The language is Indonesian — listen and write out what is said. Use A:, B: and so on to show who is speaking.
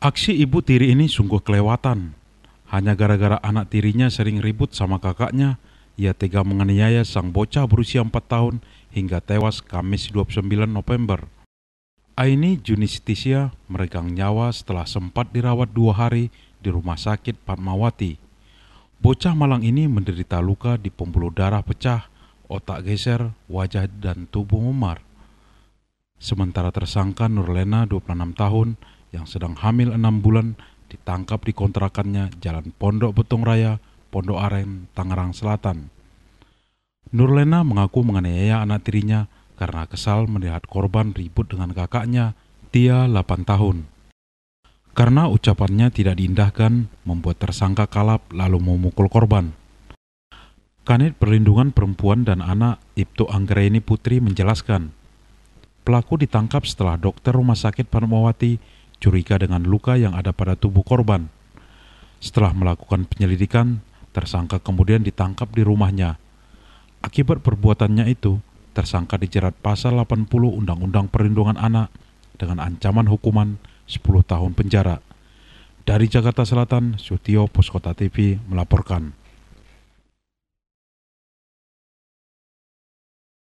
A: Aksi ibu tiri ini sungguh kelewatan. Hanya gara-gara anak tirinya sering ribut sama kakaknya, ia tega menganiaya sang bocah berusia 4 tahun hingga tewas Kamis 29 November. Aini Junistisia meregang nyawa setelah sempat dirawat dua hari di rumah sakit Padmawati Bocah malang ini menderita luka di pembuluh darah pecah, otak geser, wajah dan tubuh memar. Sementara tersangka Nurlena 26 tahun yang sedang hamil enam bulan ditangkap di kontrakannya Jalan Pondok Betung Raya, Pondok Aren, Tangerang Selatan. Nurlena mengaku menganiaya anak tirinya karena kesal melihat korban ribut dengan kakaknya, Tia 8 tahun. Karena ucapannya tidak diindahkan, membuat tersangka kalap lalu memukul korban. Kanit Perlindungan Perempuan dan Anak Ibtu Anggreni Putri menjelaskan, pelaku ditangkap setelah dokter rumah sakit Panmawati curiga dengan luka yang ada pada tubuh korban. Setelah melakukan penyelidikan, tersangka kemudian ditangkap di rumahnya. Akibat perbuatannya itu, tersangka dijerat pasal 80 Undang-Undang Perlindungan Anak dengan ancaman hukuman 10 tahun penjara. Dari Jakarta Selatan, Sutio Poskota TV melaporkan.